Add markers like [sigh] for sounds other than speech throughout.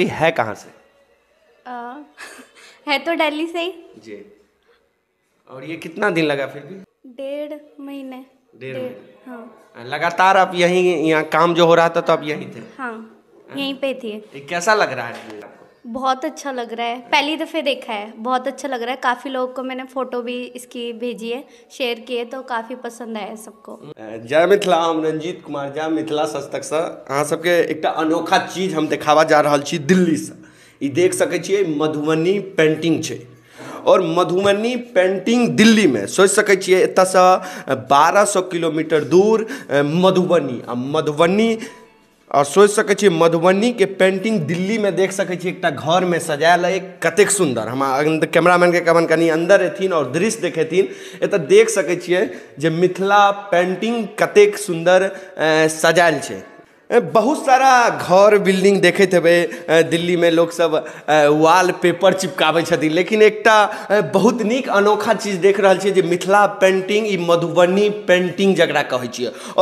Actually है कहाँ से आ, है तो दिल्ली से ही जी और ये कितना दिन लगा फिर भी डेढ़ महीने डेढ़ हाँ लगातार आप यहीं यहाँ काम जो हो रहा था तो आप यहीं थे हाँ यहीं पे थी कैसा लग रहा है बहुत अच्छा लग रहा है पहली दफ़े देखा है बहुत अच्छा लग रहा है काफ़ी लोगों को मैंने फ़ोटो भी इसकी भेजी है शेयर किए तो काफ़ी पसंद आया सबको जय मिथिला हम रंजीत कुमार जय मिथिला सस्तक सर अहाँ सबके एक अनोखा चीज़ हम देखावा जा रहा छी दिल्ली से ये देख सकै मधुबनी पेंटिंग है और मधुबनी पेंटिंग दिल्ली में सोच सक छियै से बारह सौ किलोमीटर दूर मधुबनी आ मधुबनी और सोचि मधुबनी के पेंटिंग पेन्टिंग में देख एक घर में सजा सजायल अइ कतेक सुन्दर कैमरामैन के कमन कनी अंदर एथिन और दृश्य थी एत देख सकते मिथिला पेन्टिंग कतेक सुंदर सजायल है बहुत सारा घर बिल्डिंग देखे थे दिल्ली में लोग सब वाल पेपर चिपकाबै लेकिन एक बहुत निक अनोखा चीज देख रहा है जो मिथिला पेंटिंग मधुबनी पेंटिंग जकरा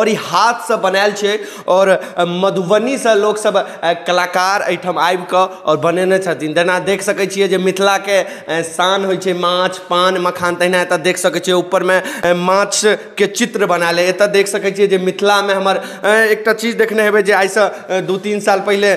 और हाथ से ई है और मधुबनी से लोग सब कलाकार एहिठाम आबि कऽ बनेने जना जेना देख सकते मिथिला के शान हो माछ पान मखान तहना एत देख ऊपर में माछ के चित्र बना एतय देख सकै मिथिला में मिथिलामे एक चीज देखने हेबै देखबै जे आइसँ दू तीन साल पहले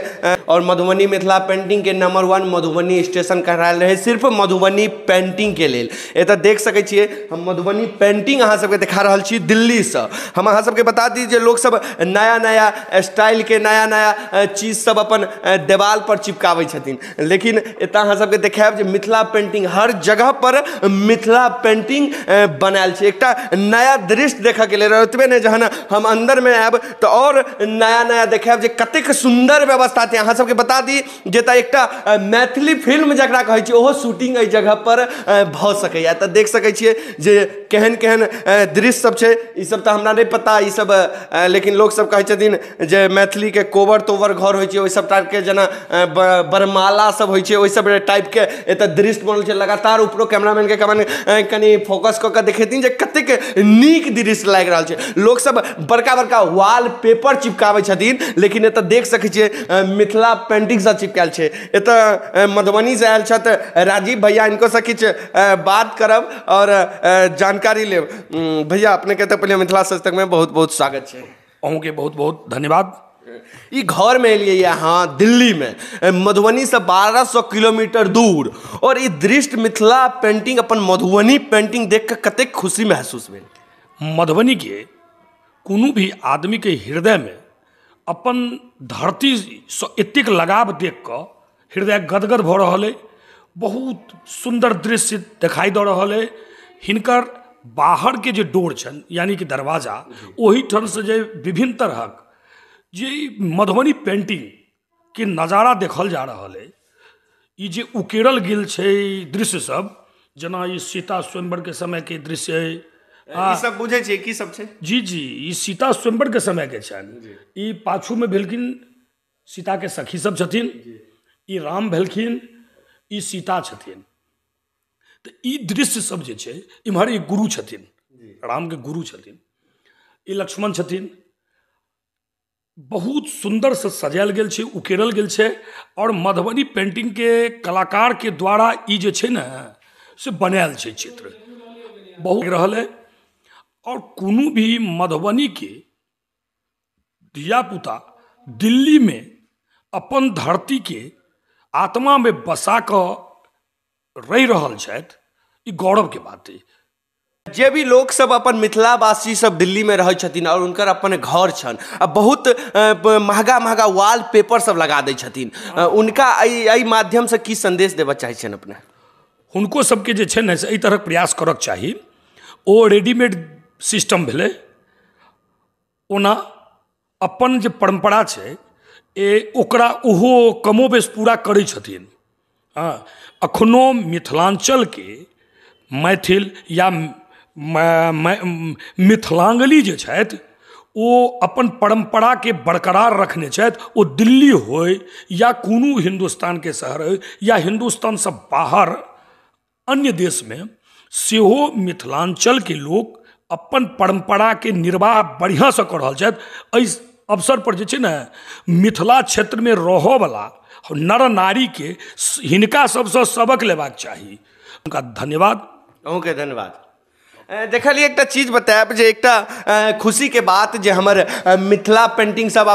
और मधुबनी मिथिला पेंटिंग के नंबर वन मधुबनी स्टेशन कहरायल रहे सिर्फ मधुबनी पेंटिंग के लेल एतय देख सकै छियै हम मधुबनी पेंटिंग पेन्टिंग सबके देखा रहल छी से हम अहाँसभके बता दी जे सब नया नया स्टाइल के नया नया चीज सब अपन देवालपर चिपकाबै छथिन लेकिन एतय अहाँसभके देखायब जे मिथिला पेंटिंग हर जगह पर मिथिला पेंटिंग बनायल छै एकटा नया दृश्य के लेल ओतबे ने जहन हम अंदर में आयब तो और नया नया देखे जे कतेक सुंदर व्यवस्था थे अहाँ सबके बता दी जे तो एक मैथिली फिल्म जरा कहे ओहो शूटिंग अ जगह पर भ सके तो देख सकै जे केहन केहन दृश्य सब है इस हमारा नहीं पता इस सब लेकिन लोग सब कहे जे मैथिली के कोबर तोबर घर हो सब टाइप के जना बरमाला सब हो सब टाइप के एतय दृश्य बनल छै लगातार उपरो कैमरामैन के कमान कहीं फोकस कऽ कऽ देखेथिन जे कतेक नीक दृश्य लागि रहल छै लोग सब बड़का बड़का वॉल पेपर चिपकाबै छथिन छथिन लेकिन एतऽ देख सकै छियै मिथिला पेंटिंगसँ चिपकायल छै मधुबनी से आयल छत राजीव भैया इनको से किछु बात करब और जानकारी ले भैया अपने तऽ पहले मिथिला में बहुत बहुत स्वागत है अहू के बहुत बहुत धन्यवाद घर में एलियै यऽ दिल्ली में मधुबनी से 1200 किलोमीटर दूर और ये दृष्ट मिथिला पेंटिंग अपन मधुबनी पेंटिंग देख कऽ कतेक खुशी महसूस भेल के कोनो भी आदमी के हृदय में अपन धरती से एतेक लगाव देख कऽ हृदय गदगद भ रहा है बहुत सुंदर दृश्य दे रहा है हिंकर बाहर के जो डोर छन यानी कि दरवाजा से जे विभिन्न तरहक जे मधुबनी के नजारा देखल जा रहा है ये उकेरल गेल छै जना जेना ई सीता समय के दृश्य है हाँ। सब की सब जी जी सीता स्वयंवर के समय के छनि ई पाछू भेलखिन सीता के सखी सब छथिन राम भेलखिन सीता छथिन दृश्य सब जे इम्हर ई गुरु छथिन के गुरु छथिन लक्ष्मण छथिन बहुत से सजायल गेल छे उकेरल गेल छे और मधुबनी कलाकार के द्वारा ई जे छे ना से बनायल छे चित्र बहुत रहल और कुनु भी मधुबनी के धियापुता दिल्ली में अपन धरती के आत्मा में बसा रही रहि रहल छथि ई बात है जे भी लोग सब अपन मिथिलावासी सब दिल्ली में रहे छथिन और उनकर अपन घर छन बहुत महगा महगा वाल पेपर सब लगा दे छथिन उनका माध्यम से की संदेश देव चाहे छियनि अपने हुनको सबके जे प्रयास करक चाहिए ओ रेडीमेड सिस्टम भले ओना अपन जो परम्परा है ओकरा ओहो कमो बेस पूरा करे हाँ अखनो मिथिलांचल के मैथिल या मिथिलांगली जो छथि ओ अपन के बरकरार रखने वो ओ दिल्ली हो या कोनो के शहर हो या से बाहर अन्य देश में सेहो के लोग अपन परम्परा के निर्वाह बढ़िया कऽ रहल अवसर पर जे मिथिला क्षेत्र में रह वाला नर के हिनका सबसे सबक लेबाक चाहिए उनका धन्यवाद के धन्यवाद देखलिए एक चीज जो एक खुशी के बात जो हमर मिथिला पेंटिंग सब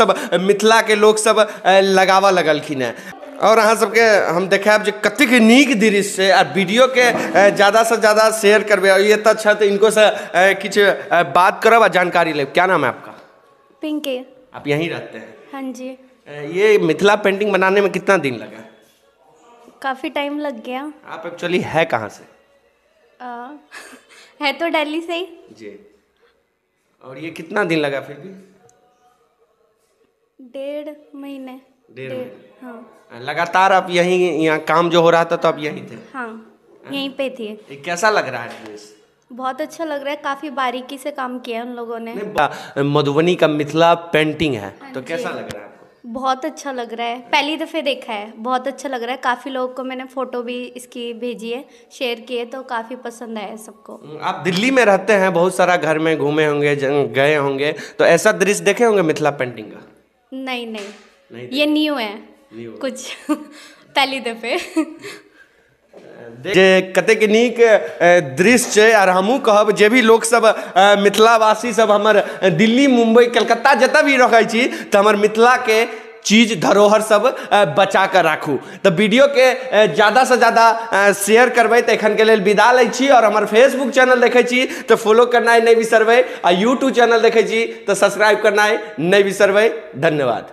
सब मिथिला के लोग सब लगावा लगलखिन है और अहाँ सबके हम देखायब कतिक निक दृश्य दृश्य आ वीडियो के ज़्यादा शेयर करबै ये तऽ तो अच्छा तो इनको से किछु बात करब आ जानकारी ले क्या नाम है आपका पिंकी आप यहीं रहते हैं हाँ जी ये मिथिला पेंटिंग बनाने में कितना दिन लगा काफ़ी टाइम लग गया आप एक्चुअली है कहाँ से आ, [laughs] है तो दिल्ली से ही जी और ये कितना दिन लगा फिर भी डेढ़ महीने डेढ़ हाँ लगातार आप यही यहाँ काम जो हो रहा था तो आप यही थे हाँ, हाँ यहीं पे थे कैसा लग रहा है बहुत अच्छा लग रहा है काफी बारीकी से काम किया उन लोगों ने मधुबनी का मिथिला पेंटिंग है तो हाँ कैसा लग रहा है बहुत अच्छा लग रहा है पहली दफ़े देखा है बहुत अच्छा लग रहा है काफ़ी लोगों को मैंने फ़ोटो भी इसकी भेजी है शेयर किए तो काफ़ी पसंद आया सबको हम्म, आप दिल्ली में रहते हैं बहुत सारा घर में घूमे होंगे गए होंगे तो ऐसा दृश्य देखे होंगे मिथिला पेंटिंग का नहीं नहीं ये न्यू है न्यू। कुछ पहली [laughs] दफे जे के निक दृश्य और हमू कहब जे भी लोग सब मिथिलावासी सब हमर दिल्ली मुंबई कलकत्ता जत भी रहै तो हमर मिथिला के चीज धरोहर सब बचा कर राखू तो वीडियो के ज़्यादा से ज़्यादा शेयर करब तो एखन के लिए विदा ले और हमारे फेसबुक चैनल देखे तो फॉलो करना नहीं बिसरबे आ यूट्यूब चैनल देखे तो सब्सक्राइब करना नहीं बिसरब धन्यवाद